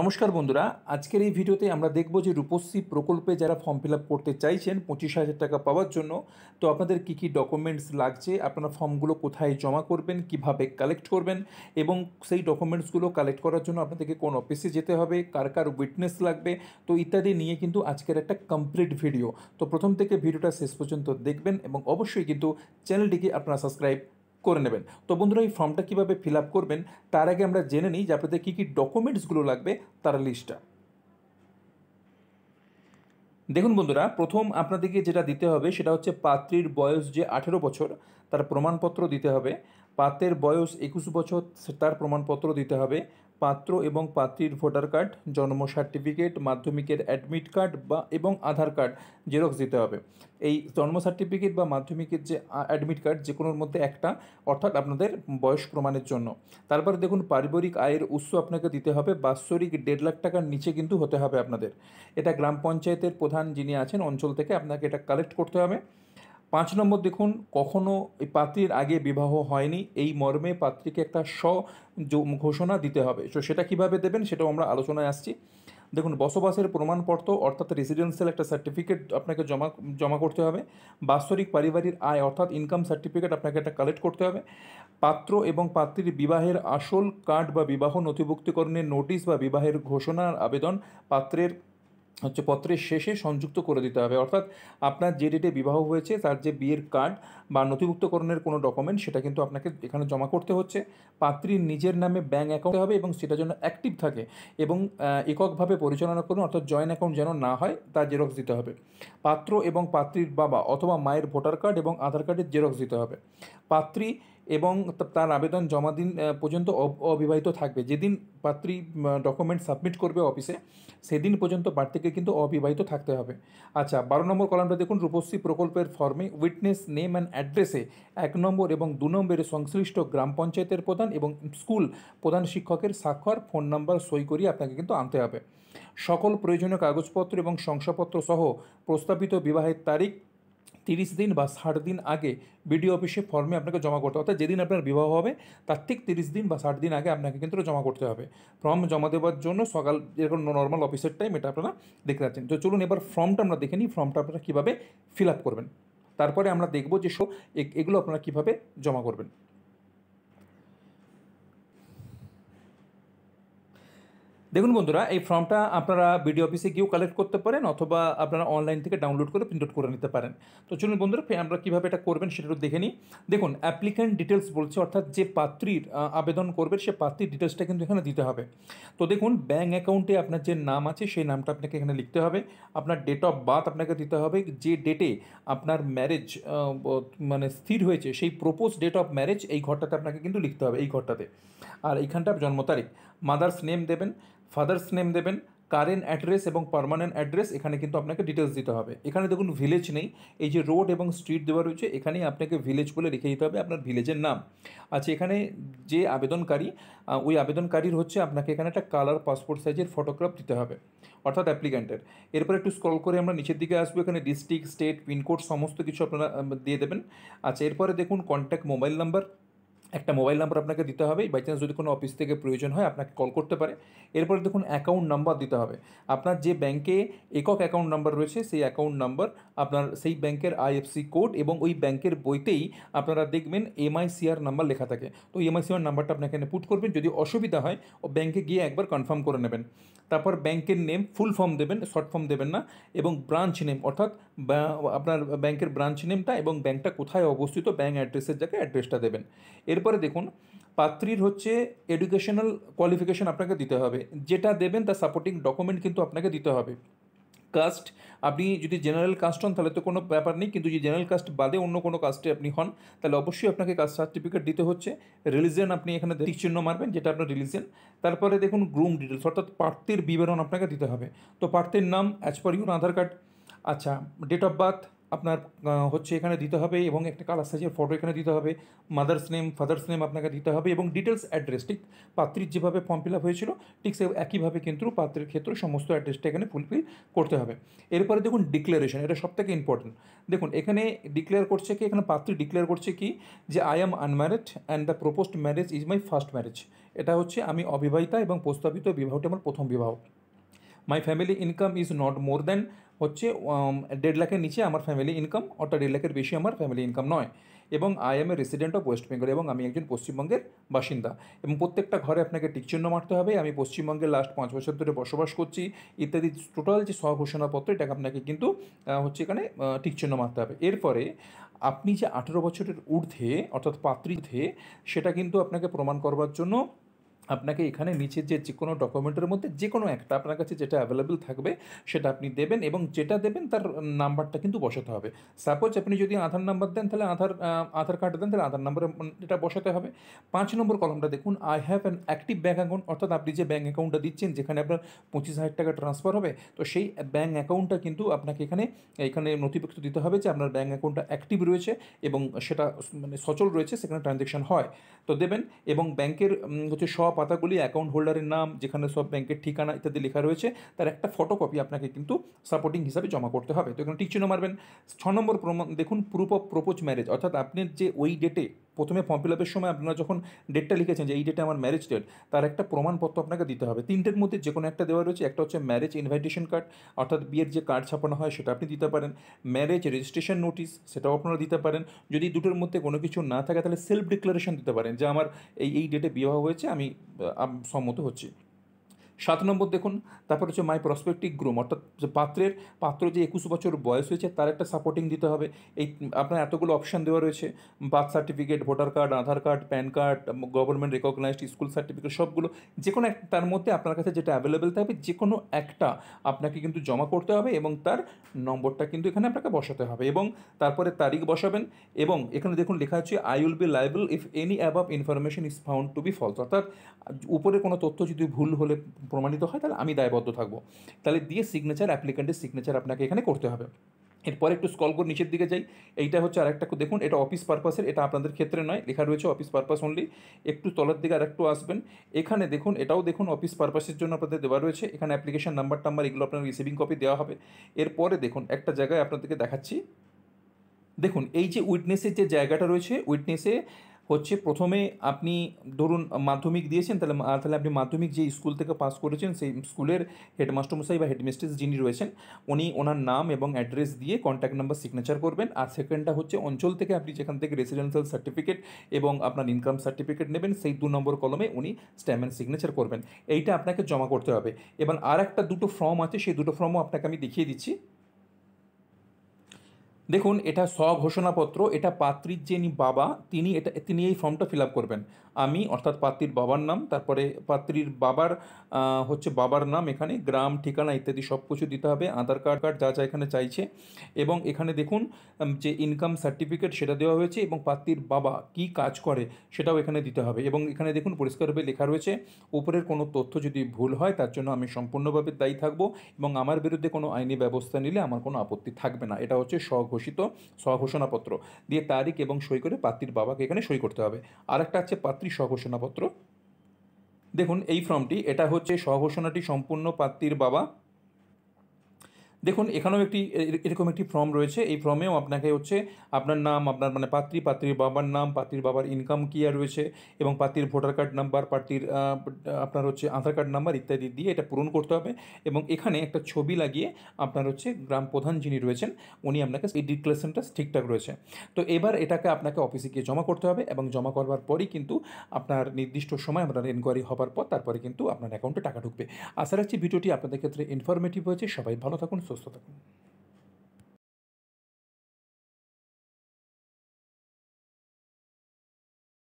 নমস্কার বন্ধুরা আজকের এই ভিডিওতে আমরা দেখব যে রূপশ্রী প্রকল্পে যারা ফর্ম ফিল করতে চাইছেন পঁচিশ হাজার টাকা পাওয়ার জন্য তো আপনাদের কি কি ডকুমেন্টস লাগছে আপনারা ফর্মগুলো কোথায় জমা করবেন কিভাবে কালেক্ট করবেন এবং সেই ডকুমেন্টসগুলো কালেক্ট করার জন্য আপনাদেরকে কোন অফিসে যেতে হবে কার কার উইটনেস লাগবে তো ইত্যাদি নিয়ে কিন্তু আজকের একটা কমপ্লিট ভিডিও তো প্রথম থেকে ভিডিওটা শেষ পর্যন্ত দেখবেন এবং অবশ্যই কিন্তু চ্যানেলটিকে আপনারা সাবস্ক্রাইব করে নেবেন তো বন্ধুরা এই ফর্মটা কীভাবে ফিল আপ করবেন তার আগে আমরা জেনে নিই যে আপনাদের কী কী ডকুমেন্টসগুলো লাগবে তার লিস্টটা দেখুন বন্ধুরা প্রথম আপনাদেরকে যেটা দিতে হবে সেটা হচ্ছে পাত্রীর বয়স যে আঠেরো বছর তার প্রমাণপত্র দিতে হবে পাত্রের বয়স একুশ বছর তার প্রমাণপত্র দিতে হবে পাত্র এবং পাত্রীর ভোটার কার্ড জন্ম সার্টিফিকেট মাধ্যমিকের অ্যাডমিট কার্ড বা এবং আধার কার্ড জেরক্স দিতে হবে এই জন্ম সার্টিফিকেট বা মাধ্যমিকের যে অ্যাডমিট কার্ড যে কোনোর মধ্যে একটা অর্থাৎ আপনাদের বয়স প্রমাণের জন্য তারপরে দেখুন পারিবারিক আয়ের উৎস আপনাকে দিতে হবে বাৎসরিক দেড় লাখ টাকার নিচে কিন্তু হতে হবে আপনাদের এটা গ্রাম পঞ্চায়েতের প্রধান যিনি আছেন অঞ্চল থেকে আপনাকে এটা কালেক্ট করতে হবে পাঁচ নম্বর দেখুন কখনো এই পাত্রীর আগে বিবাহ হয়নি এই মর্মে পাত্রীকে একটা স্ব ঘোষণা দিতে হবে তো সেটা কিভাবে দেবেন সেটাও আমরা আলোচনায় আসছি দেখুন বসবাসের প্রমাণপত্র অর্থাৎ রেসিডেন্সিয়াল একটা সার্টিফিকেট আপনাকে জমা জমা করতে হবে বাস্তরিক পারিবারিক আয় অর্থাৎ ইনকাম সার্টিফিকেট আপনাকে একটা কালেক্ট করতে হবে পাত্র এবং পাত্রীর বিবাহের আসল কার্ড বা বিবাহ নথিভুক্তিকরণের নোটিশ বা বিবাহের ঘোষণার আবেদন পাত্রের হচ্ছে পত্রের শেষে সংযুক্ত করে দিতে হবে অর্থাৎ আপনার যে ডেটে বিবাহ হয়েছে তার যে বিয়ের কার্ড বা নথিভুক্তকরণের কোনো ডকুমেন্ট সেটা কিন্তু আপনাকে এখানে জমা করতে হচ্ছে পাত্রীর নিজের নামে ব্যাঙ্ক অ্যাকাউন্ট হবে এবং সেটা যেন অ্যাক্টিভ থাকে এবং এককভাবে পরিচালনা করুন অর্থাৎ জয়েন্ট অ্যাকাউন্ট যেন না হয় তার জেরক্স দিতে হবে পাত্র এবং পাত্রীর বাবা অথবা মায়ের ভোটার কার্ড এবং আধার কার্ডের জেরক্স দিতে হবে পাত্রী এবং তার আবেদন জমা দিন পর্যন্ত অবিবাহিত থাকবে যেদিন পাত্রী ডকুমেন্ট সাবমিট করবে অফিসে সেদিন পর্যন্ত বাড়িতে কিন্তু অবিবাহিত থাকতে হবে আচ্ছা বারো নম্বর কলামটা দেখুন রূপশ্রী প্রকল্পের ফর্মে উইটনেস নেম অ্যান্ড অ্যাড্রেসে এক নম্বর এবং দু নম্বরে সংশ্লিষ্ট গ্রাম পঞ্চায়েতের প্রধান এবং স্কুল প্রধান শিক্ষকের স্বাক্ষর ফোন নাম্বার সই করিয়ে আপনাকে কিন্তু আনতে হবে সকল প্রয়োজনীয় কাগজপত্র এবং শংসাপত্র সহ প্রস্তাবিত বিবাহের তারিখ তিরিশ দিন বা ষাট দিন আগে বিডিও অফিসে ফর্মে আপনাকে জমা করতে হবে অর্থাৎ যেদিন আপনার বিবাহ হবে তার ঠিক তিরিশ দিন বা ষাট দিন আগে আপনাকে কিন্তু জমা করতে হবে ফর্ম জমা দেওয়ার জন্য সকাল যেরকম নর্মাল অফিসের টাইম এটা আপনারা দেখতে পাচ্ছেন তো চলুন এবার ফর্মটা আমরা দেখে নিই ফর্মটা আপনারা কীভাবে ফিল আপ করবেন তারপরে আমরা দেখব যে সব এগুলো আপনারা কীভাবে জমা করবেন দেখুন বন্ধুরা এই ফর্মটা আপনারা বিডিও অফিসে গিয়েও কালেক্ট করতে পারেন অথবা আপনারা অনলাইন থেকে ডাউনলোড করে প্রিন্ট করে নিতে পারেন তো চলুন বন্ধুরা আমরা কীভাবে এটা করবেন সেটা দেখে নিই দেখুন অ্যাপ্লিক্যান্ট ডিটেলস বলছে অর্থাৎ যে পাত্রীর আবেদন করবেন সে পাত্রীর ডিটেলসটা কিন্তু এখানে দিতে হবে তো দেখুন ব্যাঙ্ক অ্যাকাউন্টে আপনার যে নাম আছে সেই নামটা আপনাকে এখানে লিখতে হবে আপনার ডেট অফ বার্থ আপনাকে দিতে হবে যে ডেটে আপনার ম্যারেজ মানে স্থির হয়েছে সেই প্রপোজ ডেট অফ ম্যারেজ এই ঘরটাতে আপনাকে কিন্তু লিখতে হবে এই ঘরটাতে আর এইখানটা জন্ম তারিখ মাদার্স নেম দেবেন ফাদার্স নেম দেবেন কারেন্ট অ্যাড্রেস এবং পারমানেন্ট অ্যাড্রেস এখানে কিন্তু আপনাকে ডিটেলস দিতে হবে এখানে দেখুন ভিলেজ নেই এই যে রোড এবং স্ট্রিট দেওয়া রয়েছে এখানে আপনাকে ভিলেজ বলে রেখে দিতে হবে আপনার ভিলেজের নাম আচ্ছা এখানে যে আবেদনকারী ওই আবেদনকারীর হচ্ছে আপনাকে এখানে একটা কালার পাসপোর্ট সাইজের ফটোগ্রাফ দিতে হবে অর্থাৎ অ্যাপ্লিক্যান্টের এরপরে একটু স্ক্রল করে আমরা নিচের দিকে আসবো এখানে ডিস্ট্রিক্ট স্টেট পিনকোড সমস্ত কিছু আপনারা দিয়ে দেবেন আচ্ছা এরপরে দেখুন কন্ট্যাক্ট মোবাইল নাম্বার একটা মোবাইল নাম্বার আপনাকে দিতে হবে বাই চান্স যদি কোনো অফিস থেকে প্রয়োজন হয় আপনাকে কল করতে পারে এরপরে দেখুন অ্যাকাউন্ট নাম্বার দিতে হবে আপনার যে ব্যাংকে একক অ্যাকাউন্ট নাম্বার রয়েছে সেই অ্যাকাউন্ট নাম্বার আপনার সেই ব্যাংকের আইএফসি কোড এবং ওই ব্যাংকের বইতেই আপনারা দেখবেন এমআইসিআর নাম্বার লেখা থাকে তো এমআইসিআর নাম্বারটা আপনাকে এখানে পুট করবেন যদি অসুবিধা হয় ও ব্যাংকে গিয়ে একবার কনফার্ম করে নেবেন তারপর ব্যাংকের নেম ফুল ফর্ম দেবেন শর্ট ফর্ম দেবেন না এবং ব্রাঞ্চ নেম অর্থাৎ আপনার ব্যাংকের ব্রাঞ্চ নেমটা এবং ব্যাংকটা কোথায় অবস্থিত ব্যাংক অ্যাড্রেসের জায়গায় অ্যাড্রেসটা দেবেন এর এরপরে দেখুন পাত্রীর হচ্ছে এডুকেশনাল কোয়ালিফিকেশন আপনাকে দিতে হবে যেটা দেবেন তার সাপোর্টিং ডকুমেন্ট কিন্তু আপনাকে দিতে হবে কাস্ট আপনি যদি জেনারেল কাস্ট হন তাহলে তো কোনো ব্যাপার নেই কিন্তু যদি জেনারেল কাস্ট বাদে অন্য কোনো কাস্টে আপনি হন তাহলে অবশ্যই আপনাকে কাস্ট সার্টিফিকেট দিতে হচ্ছে রিলিজিয়ান আপনি এখানে টিক চিহ্ন মারবেন যেটা আপনার রিলিজিয়ান তারপরে দেখুন গ্রুম ডিটেলস অর্থাৎ প্রার্থীর বিবরণ আপনাকে দিতে হবে তো প্রার্থীর নাম as per your Aadhaar card আচ্ছা ডেট অফ বার্থ আপনার হচ্ছে এখানে দিতে হবে এবং একটা কালার সাইজের ফটো এখানে দিতে হবে মাদার্স নেম ফাদার্স নেম আপনাকে দিতে হবে এবং ডিটেলস অ্যাড্রেস ঠিক পাত্রীর যেভাবে ফর্ম ফিল আপ হয়েছিল ঠিক সে একইভাবে কিন্তু পাত্রের ক্ষেত্রে সমস্ত অ্যাড্রেসটা এখানে ফুলফিল করতে হবে এরপরে দেখুন ডিক্লারেশন এটা সব থেকে ইম্পর্টেন্ট দেখুন এখানে ডিক্লেয়ার করছে কি এখানে পাত্রী ডিক্লেয়ার করছে কি যে I am unmarried and the proposed marriage is my first marriage এটা হচ্ছে আমি অবিবাহিতা এবং প্রস্তাবিত বিবাহটি আমার প্রথম বিবাহ my family income is not more than হচ্ছে um, দেড় লাখের নিচে আমার ফ্যামিলি ইনকাম অর্থাৎ দেড় লাখের বেশি আমার ফ্যামিলি ইনকাম নয় এবং I am a resident of West Bengal এবং আমি একজন পশ্চিমবঙ্গের বাসিন্দা এবং প্রত্যেকটা ঘরে আপনাকে টিকচিহ্ন মারতে হবে আমি পশ্চিমবঙ্গে লাস্ট পাঁচ বছর ধরে বসবাস করছি ইত্যাদি টোটাল যে স্বঘোষণাপত্র এটাকে আপনাকে কিন্তু হচ্ছে এখানে টিকচিহ্ন মারতে হবে এরপরে আপনি যে আঠেরো বছরের ঊর্ধ্বে অর্থাৎ পাত্রীতে সেটা কিন্তু আপনাকে প্রমাণ করবার জন্য আপনাকে এখানে নিচের যে যে কোনো ডকুমেন্টের মধ্যে যে কোনো একটা আপনার কাছে যেটা অ্যাভেলেবেল থাকবে সেটা আপনি দেবেন এবং যেটা দেবেন তার নাম্বারটা কিন্তু বসাতে হবে সাপোজ আপনি যদি আধার নাম্বার দেন তাহলে আধার আধার কার্ড দেন তাহলে আধার নাম্বার এটা বসাতে হবে পাঁচ নম্বর কলমটা দেখুন I have an active bank account অর্থাৎ আপনি যে ব্যাঙ্ক অ্যাকাউন্টটা দিচ্ছেন যেখানে আপনার পঁচিশ হাজার টাকা ট্রান্সফার হবে তো সেই ব্যাঙ্ক অ্যাকাউন্টটা কিন্তু আপনাকে এখানে এখানে নথিভুক্ত দিতে হবে যে আপনার ব্যাঙ্ক অ্যাকাউন্টটা অ্যাক্টিভ রয়েছে এবং সেটা মানে সচল রয়েছে সেখানে ট্রানজ্যাকশন হয় তো দেবেন এবং ব্যাংকের হচ্ছে সব পাতাগুলি অ্যাকাউন্ট হোল্ডারের নাম যেখানে সব ব্যাংকের ঠিকানা ইত্যাদি লেখা রয়েছে তার একটা ফটোকপি আপনাকে কিন্তু সাপোর্টিং হিসাবে জমা করতে হবে তো এখানে টিক মারবেন ছ নম্বর প্রমাণ দেখুন প্রুফ অফ প্রপোজ ম্যারেজ অর্থাৎ আপনার যে ওই ডেটে প্রথমে ফর্ম ফিল আপের সময় আপনারা যখন ডেটটা লিখেছেন যে এই ডেটে আমার ম্যারেজ ডেট তার একটা প্রমাণপত্র আপনাকে দিতে হবে তিনটের মধ্যে যে কোনো একটা দেওয়া রয়েছে একটা হচ্ছে ম্যারেজ ইনভাইটেশন কার্ড অর্থাৎ বিয়ের যে কার্ড ছাপানো হয় সেটা আপনি দিতে পারেন ম্যারেজ রেজিস্ট্রেশন নোটিস সেটাও আপনারা দিতে পারেন যদি দুটোর মধ্যে কোনো কিছু না থাকে তাহলে সেলফ ডিক্লারেশন দিতে পারেন যে আমার এই এই ডেটে বিবাহ হয়েছে আমি সম্মত হচ্ছি সাত নম্বর দেখুন তারপর হচ্ছে মাই প্রসপেক্টিভ গ্রুম অর্থাৎ পাত্রের পাত্র যে একুশ বছর বয়স হয়েছে তার একটা সাপোর্টিং দিতে হবে এই আপনার এতগুলো অপশান দেওয়া রয়েছে birth certificate voter card Aadhaar card PAN card government recognised school certificate সবগুলো যে কোনো এক তার মধ্যে আপনার কাছে যেটা অ্যাভেলেবেল থাকবে যে কোনো একটা আপনাকে কিন্তু জমা করতে হবে এবং তার নম্বরটা কিন্তু এখানে আপনাকে বসাতে হবে এবং তারপরে তারিখ বসাবেন এবং এখানে দেখুন লেখা আছে I will be liable if any above information is found to be false অর্থাৎ উপরে কোনো তথ্য যদি ভুল হলে প্রমাণিত হয় তাহলে আমি দায়বদ্ধ থাকবো তাহলে দিয়ে সিগনেচার অ্যাপ্লিকেন্টের সিগনেচার আপনাকে এখানে করতে হবে এরপরে একটু স্কল করে নিচের দিকে যাই এইটা হচ্ছে আরেকটা দেখুন এটা অফিস পারপাসের এটা আপনাদের ক্ষেত্রে নয় লেখা রয়েছে অফিস পারপাস অনলি একটু তলার দিকে আর একটু আসবেন এখানে দেখুন এটাও দেখুন অফিস পারপাসের জন্য আপনাদের দেওয়া রয়েছে এখানে অ্যাপ্লিকেশান নাম্বার টাম্বার এগুলো আপনার রিসিভিং কপি দেওয়া হবে এরপরে দেখুন একটা জায়গায় আপনাদেরকে দেখাচ্ছি দেখুন এই যে উইটনেসের যে জায়গাটা রয়েছে উইটনেসে হচ্ছে প্রথমে আপনি ধরুন মাধ্যমিক দিয়েছেন তাহলে তাহলে আপনি মাধ্যমিক যে স্কুল থেকে পাস করেছেন সেই স্কুলের হেডমাস্টারমশাই বা হেডমিস্ট্রেস যিনি রয়েছেন উনি ওনার নাম এবং অ্যাড্রেস দিয়ে কন্ট্যাক্ট নাম্বার সিগনেচার করবেন আর সেকেন্ডটা হচ্ছে অঞ্চল থেকে আপনি যেখান থেকে রেসিডেন্সিয়াল সার্টিফিকেট এবং আপনার ইনকাম সার্টিফিকেট নেবেন সেই দু নম্বর কলমে উনি স্ট্যাম্প অ্যান্ড সিগনেচার করবেন এইটা আপনাকে জমা করতে হবে এবং আর একটা দুটো ফর্ম আছে সেই দুটো ফর্মও আপনাকে আমি দেখিয়ে দিচ্ছি দেখুন এটা ঘোষণাপত্র এটা পাত্রীর যিনি বাবা তিনি এটা তিনি এই ফর্মটা ফিল আপ করবেন আমি অর্থাৎ পাত্রীর বাবার নাম তারপরে পাত্রীর বাবার হচ্ছে বাবার নাম এখানে গ্রাম ঠিকানা ইত্যাদি সব কিছু দিতে হবে আধার কার্ড কার্ড যা যা এখানে চাইছে এবং এখানে দেখুন যে ইনকাম সার্টিফিকেট সেটা দেওয়া হয়েছে এবং পাত্রীর বাবা কি কাজ করে সেটাও এখানে দিতে হবে এবং এখানে দেখুন পরিষ্কারভাবে লেখা রয়েছে উপরের কোনো তথ্য যদি ভুল হয় তার জন্য আমি সম্পূর্ণভাবে দায়ী থাকব এবং আমার বিরুদ্ধে কোনো আইনি ব্যবস্থা নিলে আমার কোনো আপত্তি থাকবে না এটা হচ্ছে স্ব ঘোষিত স্বঘোষণাপত্র দিয়ে তারিখ এবং সই করে পাত্রীর বাবাকে এখানে সই করতে হবে আর একটা হচ্ছে পাত্রী সহঘোষণাপত্র দেখুন এই ফর্মটি এটা হচ্ছে সহঘোষণাটি সম্পূর্ণ পাত্রীর বাবা দেখুন এখানেও একটি এরকম একটি ফর্ম রয়েছে এই ফর্মেও আপনাকে হচ্ছে আপনার নাম আপনার মানে পাত্রী পাত্রীর বাবার নাম পাত্রীর বাবার ইনকাম কী রয়েছে এবং পাত্রীর ভোটার কার্ড নাম্বার পাত্রীর আপনার হচ্ছে আধার কার্ড নাম্বার ইত্যাদি দিয়ে এটা পূরণ করতে হবে এবং এখানে একটা ছবি লাগিয়ে আপনার হচ্ছে গ্রাম প্রধান যিনি রয়েছেন উনি আপনাকে এই ডিক্লারেশনটা ঠিকঠাক রয়েছে তো এবার এটাকে আপনাকে অফিসে গিয়ে জমা করতে হবে এবং জমা করবার পরই কিন্তু আপনার নির্দিষ্ট সময় আপনার এনকোয়ারি হবার পর তারপরে কিন্তু আপনার অ্যাকাউন্টে টাকা ঢুকবে আশা রাখছি ভিডিওটি আপনাদের ক্ষেত্রে ইনফরমেটিভ হয়েছে সবাই ভালো থাকুন সুস্থ থাকুন